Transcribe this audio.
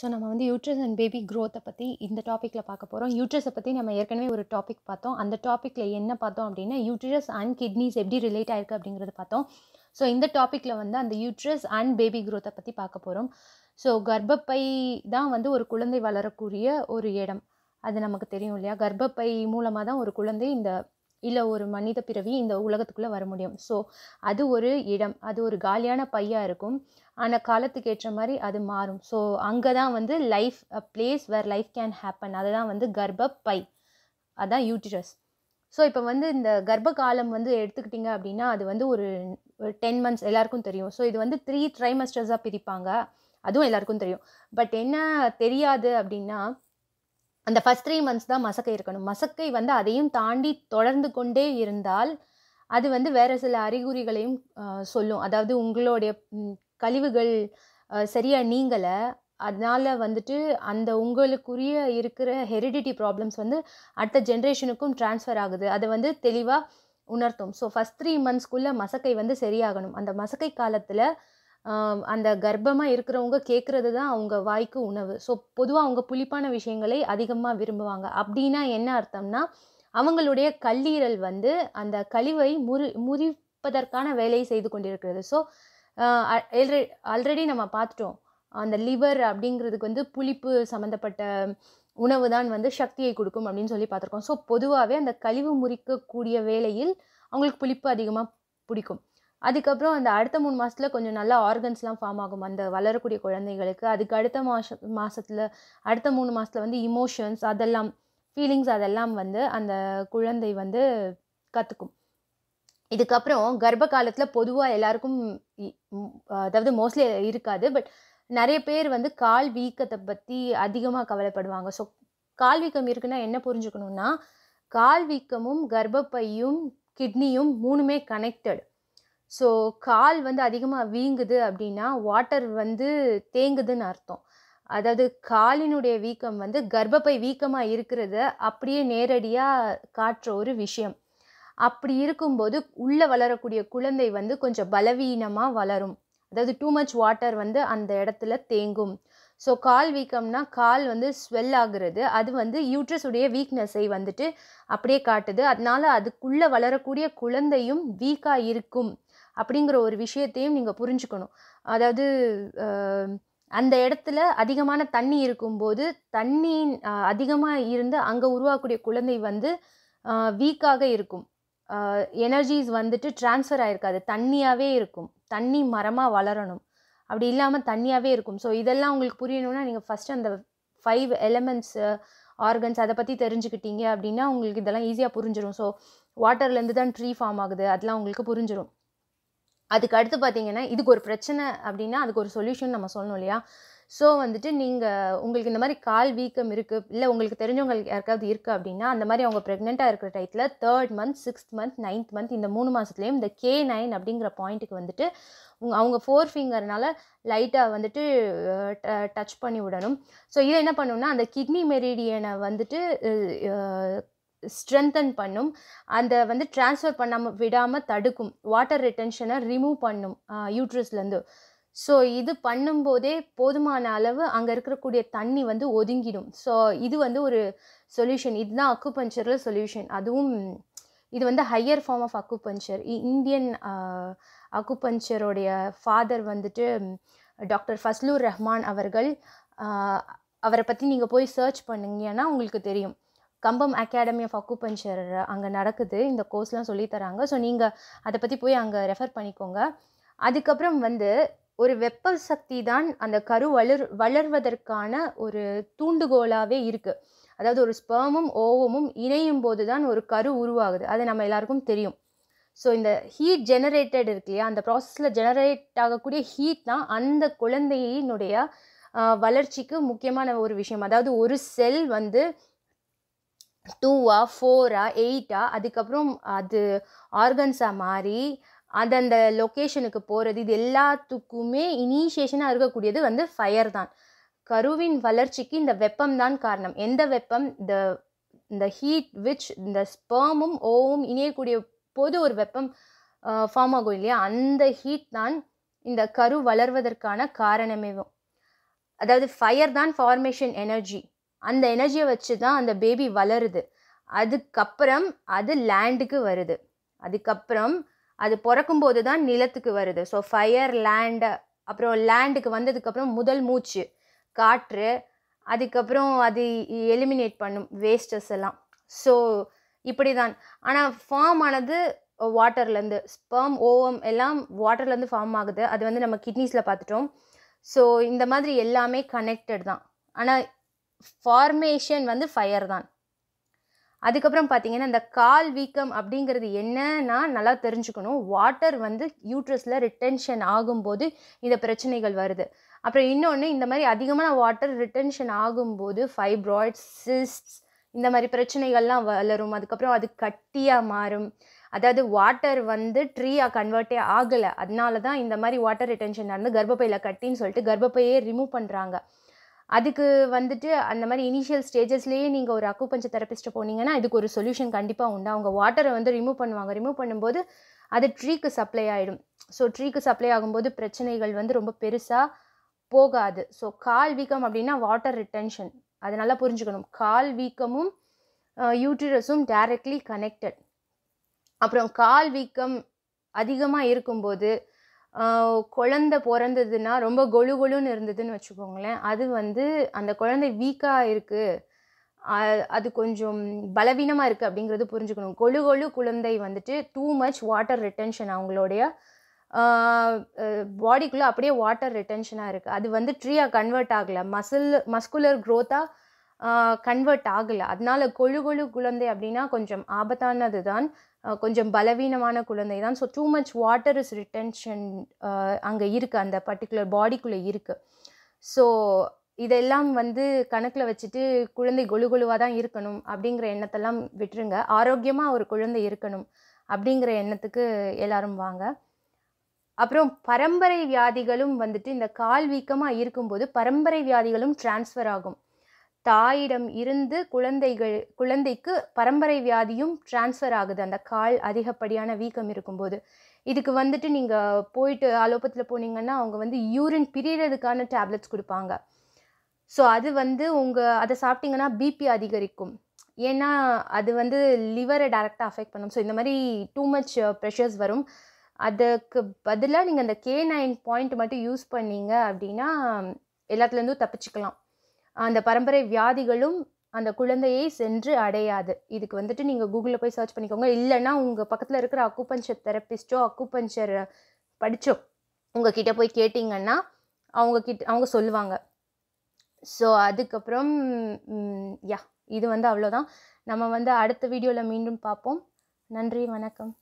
so நம்ம வந்து uterus and baby க்ரோத்தை பற்றி இந்த டாப்பிக்கில் பார்க்க போகிறோம் யூட்ரஸை பற்றி நம்ம ஏற்கனவே ஒரு டாபிக் பார்த்தோம் அந்த டாப்பிக்கில் என்ன பார்த்தோம் அப்படின்னா யூட்ரஸ் அண்ட் கிட்னிஸ் எப்படி ரிலேட் ஆயிருக்கு அப்படிங்கிறத பார்த்தோம் ஸோ இந்த டாப்பிக்கில் வந்து அந்த யூட்ரஸ் அண்ட் பேபி க்ரோத்தை பற்றி பார்க்க போகிறோம் ஸோ கர்ப்பப்பை தான் வந்து ஒரு குழந்தை வளரக்கூடிய ஒரு இடம் அது நமக்கு தெரியும் இல்லையா கர்ப்பப்பை மூலமாக தான் ஒரு குழந்தை இந்த இல்லை ஒரு மனித பிறவி இந்த உலகத்துக்குள்ளே வர முடியும் ஸோ அது ஒரு இடம் அது ஒரு காலியான பையாக இருக்கும் ஆனால் காலத்துக்கு ஏற்ற மாதிரி அது மாறும் ஸோ அங்கே தான் வந்து life a place where life can happen அதுதான் வந்து கர்ப்பப்பை அதுதான் யூட்டிரஸ் ஸோ இப்போ வந்து இந்த கர்ப்ப காலம் வந்து எடுத்துக்கிட்டிங்க அப்படின்னா அது வந்து ஒரு டென் மந்த்ஸ் எல்லாருக்கும் தெரியும் ஸோ இது வந்து த்ரீ ட்ரைமஸ்டர்ஸாக பிரிப்பாங்க அதுவும் எல்லாருக்கும் தெரியும் பட் என்ன தெரியாது அப்படின்னா அந்த ஃபஸ்ட் த்ரீ மந்த்ஸ் தான் மசக்கை இருக்கணும் மசக்கை வந்து அதையும் தாண்டி தொடர்ந்து கொண்டே இருந்தால் அது வந்து வேறு சில அறிகுறிகளையும் சொல்லும் அதாவது உங்களுடைய கழிவுகள் சரியாக நீங்கலை அதனால் வந்துட்டு அந்த உங்களுக்குரிய இருக்கிற ஹெரிடிட்டி ப்ராப்ளம்ஸ் வந்து அடுத்த ஜென்ரேஷனுக்கும் ட்ரான்ஸ்ஃபர் ஆகுது அதை வந்து தெளிவாக உணர்த்தும் ஸோ ஃபஸ்ட் த்ரீ மந்த்ஸ்க்குள்ளே மசக்கை வந்து சரியாகணும் அந்த மசக்கை காலத்தில் அந்த கர்ப்பமாக இருக்கிறவங்க கேட்குறது தான் அவங்க வாய்க்கு உணவு ஸோ பொதுவாக அவங்க புளிப்பான விஷயங்களை அதிகமாக விரும்புவாங்க அப்படின்னா என்ன அர்த்தம்னா அவங்களுடைய கல்லீரல் வந்து அந்த கழிவை முறி முறிப்பதற்கான வேலையை செய்து கொண்டிருக்கிறது ஸோ ஆல்ரெடி நம்ம பார்த்துட்டோம் அந்த லிவர் அப்படிங்கிறதுக்கு வந்து புளிப்பு சம்மந்தப்பட்ட உணவு தான் வந்து சக்தியை கொடுக்கும் அப்படின்னு சொல்லி பார்த்துருக்கோம் ஸோ பொதுவாகவே அந்த கழிவு முறிக்கக்கூடிய வேலையில் அவங்களுக்கு புளிப்பு அதிகமாக பிடிக்கும் அதுக்கப்புறம் அந்த அடுத்த மூணு மாதத்தில் கொஞ்சம் நல்லா ஆர்கன்ஸ்லாம் ஃபார்ம் ஆகும் அந்த வளரக்கூடிய குழந்தைகளுக்கு அதுக்கு அடுத்த மாச மாதத்தில் அடுத்த மூணு மாதத்தில் வந்து இமோஷன்ஸ் அதெல்லாம் ஃபீலிங்ஸ் அதெல்லாம் வந்து அந்த குழந்தை வந்து கற்றுக்கும் இதுக்கப்புறம் கர்ப்ப காலத்தில் பொதுவாக எல்லாருக்கும் அதாவது மோஸ்ட்லி இருக்காது பட் நிறைய பேர் வந்து கால் வீக்கத்தை பற்றி அதிகமாக கவலைப்படுவாங்க ஸோ கால் வீக்கம் இருக்குன்னா என்ன புரிஞ்சுக்கணும்னா கால் வீக்கமும் கர்ப்பப்பையும் கிட்னியும் மூணுமே கனெக்டட் ஸோ கால் வந்து அதிகமாக வீங்குது அப்படின்னா வாட்டர் வந்து தேங்குதுன்னு அர்த்தம் அதாவது காலினுடைய வீக்கம் வந்து கர்ப்பப்பை வீக்கமாக இருக்கிறத அப்படியே நேரடியாக காட்டுற ஒரு விஷயம் அப்படி இருக்கும்போது உள்ளே வளரக்கூடிய குழந்தை வந்து கொஞ்சம் பலவீனமாக வளரும் அதாவது டூ மச் வாட்டர் வந்து அந்த இடத்துல தேங்கும் ஸோ கால் வீக்கம்னா கால் வந்து ஸ்வெல் ஆகுறது அது வந்து யூட்ரஸுடைய வீக்னஸை வந்துட்டு அப்படியே காட்டுது அதனால் அதுக்குள்ளே வளரக்கூடிய குழந்தையும் வீக்காக இருக்கும் அப்படிங்கிற ஒரு விஷயத்தையும் நீங்கள் புரிஞ்சுக்கணும் அதாவது அந்த இடத்துல அதிகமான தண்ணி இருக்கும்போது தண்ணி அதிகமாக இருந்து அங்கே உருவாக்கக்கூடிய குழந்தை வந்து வீக்காக இருக்கும் எனர்ஜிஸ் வந்துட்டு ட்ரான்ஸ்ஃபர் ஆகிருக்காது தண்ணியாகவே இருக்கும் தண்ணி மரமாக வளரணும் அப்படி இல்லாமல் தண்ணியாகவே இருக்கும் ஸோ இதெல்லாம் உங்களுக்கு புரியணும்னா நீங்கள் ஃபஸ்ட்டு அந்த ஃபைவ் எலமெண்ட்ஸ் ஆர்கன்ஸ் அதை பற்றி தெரிஞ்சுக்கிட்டீங்க அப்படின்னா உங்களுக்கு இதெல்லாம் ஈஸியாக புரிஞ்சிடும் ஸோ வாட்டர்லேருந்து தான் ட்ரீ ஃபார்ம் ஆகுது அதெல்லாம் உங்களுக்கு புரிஞ்சிடும் அதுக்கு அடுத்து பார்த்தீங்கன்னா இதுக்கு ஒரு பிரச்சனை அப்படின்னா அதுக்கு ஒரு சொல்யூஷன் நம்ம சொல்லணும் இல்லையா ஸோ வந்துட்டு நீங்கள் உங்களுக்கு இந்த மாதிரி கால் வீக்கம் இருக்குது இல்லை உங்களுக்கு தெரிஞ்சவங்களுக்கு யாருக்காவது இருக்குது அப்படின்னா அந்த மாதிரி அவங்க ப்ரெக்னெண்ட்டாக இருக்கிற டைத்தில் third month sixth month ninth month இந்த மூணு மாதத்துலேயும் இந்த கே நைன் அப்படிங்கிற பாயிண்ட்டுக்கு வந்துட்டு அவங்க ஃபோர் ஃபிங்கர்னால லைட்டாக வந்துட்டு டச் பண்ணி விடணும் ஸோ இதை என்ன பண்ணணும்னா அந்த கிட்னி மெரிடியனை வந்துட்டு ஸ்ட்ரென்தன் பண்ணும் அந்த வந்து டிரான்ஸ்ஃபர் பண்ணாமல் விடாமல் தடுக்கும் வாட்டர் ரிட்டென்ஷனை ரிமூவ் பண்ணும் யூட்ரஸ்லேருந்து ஸோ இது பண்ணும்போதே போதுமான அளவு அங்கே இருக்கக்கூடிய தண்ணி வந்து ஒதுங்கிடும் ஸோ இது வந்து ஒரு சொல்யூஷன் இதுதான் அக்குபஞ்சரில் சொல்யூஷன் அதுவும் இது வந்து higher form of acupuncture Indian அக்குபஞ்சருடைய ஃபாதர் வந்துட்டு டாக்டர் ஃபஸ்லூர் ரஹ்மான் அவர்கள் அவரை பற்றி நீங்கள் போய் சர்ச் பண்ணிங்கன்னா உங்களுக்கு தெரியும் கம்பம் அகாடமி ஆஃப் அக்குபஞ்சர் அங்கே நடக்குது இந்த கோர்ஸ்லாம் சொல்லித்தராங்க ஸோ நீங்கள் அதை பற்றி போய் அங்கே ரெஃபர் பண்ணிக்கோங்க அதுக்கப்புறம் வந்து ஒரு வெப்ப சக்தி தான் அந்த கரு வளர் வளர்வதற்கான ஒரு தூண்டுகோலாகவே இருக்குது அதாவது ஒரு ஸ்பேமும் ஓவமும் இணையும் போது தான் ஒரு கரு உருவாகுது அது நம்ம எல்லாருக்கும் தெரியும் ஸோ இந்த ஹீட் ஜெனரேட்டட் இருக்கு இல்லையா அந்த ப்ராசஸில் ஜெனரேட் ஆகக்கூடிய ஹீட் தான் அந்த குழந்தையினுடைய வளர்ச்சிக்கு முக்கியமான ஒரு விஷயம் அதாவது ஒரு செல் வந்து டூவா ஃபோரா எயிட்டா அதுக்கப்புறம் அது ஆர்கன்ஸாக மாறி அந்தந்த லொக்கேஷனுக்கு போகிறது இது எல்லாத்துக்குமே இனிஷியேஷனாக இருக்கக்கூடியது வந்து ஃபயர் தான் கருவின் வளர்ச்சிக்கு இந்த வெப்பம் தான் காரணம் எந்த வெப்பம் இந்த இந்த ஹீட் விச் இந்த ஸ்பேமும் ஓவும் இணையக்கூடிய போது ஒரு வெப்பம் ஃபார்ம் ஆகும் இல்லையா அந்த ஹீட் தான் இந்த கரு வளர்வதற்கான காரணமே அதாவது ஃபயர் தான் ஃபார்மேஷன் எனர்ஜி அந்த எனர்ஜியை வச்சு தான் அந்த பேபி வளருது அதுக்கப்புறம் அது லேண்டுக்கு வருது அதுக்கப்புறம் அது பிறக்கும்போது தான் நிலத்துக்கு வருது ஸோ ஃபயர் லேண்டு அப்புறம் லேண்டுக்கு வந்ததுக்கப்புறம் முதல் மூச்சு காற்று அதுக்கப்புறம் அது எலிமினேட் பண்ணும் வேஸ்டஸ் எல்லாம் ஸோ இப்படி தான் ஆனால் ஃபார்ம் ஆனது வாட்டர்லேருந்து ஸ்பெர்ம் ஓவம் எல்லாம் வாட்டர்லேருந்து ஃபார்ம் ஆகுது அது வந்து நம்ம கிட்னிஸில் பார்த்துட்டோம் ஸோ இந்த மாதிரி எல்லாமே கனெக்டட் தான் ஆனால் ஃபார்மேஷன் வந்து ஃபயர் தான் அதுக்கப்புறம் பார்த்தீங்கன்னா இந்த கால் வீக்கம் அப்படிங்கிறது என்னன்னா நல்லா தெரிஞ்சுக்கணும் வாட்டர் வந்து யூட்ரஸில் ரிட்டென்ஷன் ஆகும்போது இந்த பிரச்சனைகள் வருது அப்புறம் இன்னொன்று இந்த மாதிரி அதிகமான வாட்டர் ரிட்டென்ஷன் ஆகும்போது ஃபைப்ராய்ட்ஸ் சிஸ்ட்ஸ் இந்த மாதிரி பிரச்சனைகள்லாம் வளரும் அதுக்கப்புறம் அது கட்டியாக மாறும் அதாவது வாட்டர் வந்து ட்ரீயாக கன்வெர்ட்டே ஆகலை அதனால தான் இந்த மாதிரி வாட்டர் ரிட்டென்ஷன் நடந்து கர்ப்பப்பையில் கட்டின்னு சொல்லிட்டு கர்ப்பப்பையே ரிமூவ் பண்ணுறாங்க அதுக்கு வந்துட்டு அந்த மாதிரி இனிஷியல் ஸ்டேஜஸ்லேயே நீங்கள் ஒரு அக்கு பஞ்ச தெரப்பிஸ்ட்டு போனீங்கன்னா இதுக்கு ஒரு சொல்யூஷன் கண்டிப்பாக உண்டு அவங்க வாட்டரை வந்து ரிமூவ் பண்ணுவாங்க ரிமூவ் பண்ணும்போது அது ட்ரீக்கு சப்ளை ஆகிடும் ஸோ ட்ரீக்கு சப்ளை ஆகும்போது பிரச்சனைகள் வந்து ரொம்ப பெருசாக போகாது ஸோ கால் வீக்கம் அப்படின்னா வாட்டர் ரிட்டென்ஷன் அது நல்லா புரிஞ்சுக்கணும் கால் வீக்கமும் யூட்ரஸும் டைரக்ட்லி கனெக்டட் அப்புறம் கால் வீக்கம் அதிகமாக இருக்கும்போது குழந்தை பிறந்ததுன்னா ரொம்ப கொழு கொழுன்னு இருந்ததுன்னு வச்சுக்கோங்களேன் அது வந்து அந்த குழந்தை வீக்காக இருக்குது அது கொஞ்சம் பலவீனமாக இருக்குது அப்படிங்கிறது புரிஞ்சுக்கணும் கொழு கொழு குழந்தை வந்துட்டு டூ மச் வாட்டர் ரிட்டன்ஷன் அவங்களுடைய பாடிக்குள்ளே அப்படியே வாட்டர் ரிட்டன்ஷனாக இருக்குது அது வந்து ட்ரீயாக கன்வெர்ட் ஆகலை மசில் மஸ்குலர் க்ரோத்தாக கன்வெர்ட் ஆகலை அதனால கொழு கொழு குழந்தை அப்படின்னா கொஞ்சம் ஆபத்தானது தான் கொஞ்சம் பலவீனமான குழந்தை தான் so too much water is retention அங்கே இருக்குது அந்த பர்டிகுலர் பாடிக்குள்ளே இருக்குது ஸோ இதெல்லாம் வந்து கணக்கில் வச்சுட்டு குழந்தை கொழு கொழுவாக தான் இருக்கணும் அப்படிங்கிற எண்ணத்தெல்லாம் விட்டுருங்க ஆரோக்கியமாக ஒரு குழந்தை இருக்கணும் அப்படிங்கிற எண்ணத்துக்கு எல்லாரும் வாங்க அப்புறம் பரம்பரை வியாதிகளும் வந்துட்டு இந்த கால் வீக்கமாக இருக்கும்போது பரம்பரை வியாதிகளும் டிரான்ஸ்ஃபர் ஆகும் தாயிடம் இருந்து குழந்தைகள் குழந்தைக்கு பரம்பரை வியாதியும் டிரான்ஸ்ஃபர் ஆகுது அந்த கால் அதிகப்படியான வீக்கம் இருக்கும்போது இதுக்கு வந்துட்டு நீங்கள் போயிட்டு அலோபத்தில் போனீங்கன்னா அவங்க வந்து யூரின் பிரியறதுக்கான டேப்லெட்ஸ் கொடுப்பாங்க ஸோ அது வந்து உங்கள் அதை சாப்பிட்டீங்கன்னா பிபி அதிகரிக்கும் ஏன்னா அது வந்து லிவரை டைரெக்டாக அஃபெக்ட் பண்ணும் ஸோ இந்த மாதிரி டூ மச் ப்ரெஷர்ஸ் வரும் அதுக்கு பதிலாக நீங்கள் அந்த கே நைன் பாயிண்ட் மட்டும் யூஸ் பண்ணீங்க அப்படின்னா எல்லாத்துலேருந்தும் தப்பிச்சுக்கலாம் அந்த பரம்பரை வியாதிகளும் அந்த குழந்தையை சென்று அடையாது இதுக்கு வந்துட்டு நீங்கள் கூகுளில் போய் சர்ச் பண்ணிக்கோங்க இல்லைன்னா உங்கள் பக்கத்தில் இருக்கிற அக்குபஞ்சர் தெரப்பிஸ்டோ அக்குபஞ்சர் படித்தோ உங்ககிட்ட போய் கேட்டிங்கன்னா அவங்க கிட்ட அவங்க சொல்லுவாங்க ஸோ அதுக்கப்புறம் யா இது வந்து அவ்வளோதான் நம்ம வந்து அடுத்த வீடியோவில் மீண்டும் பார்ப்போம் நன்றி வணக்கம்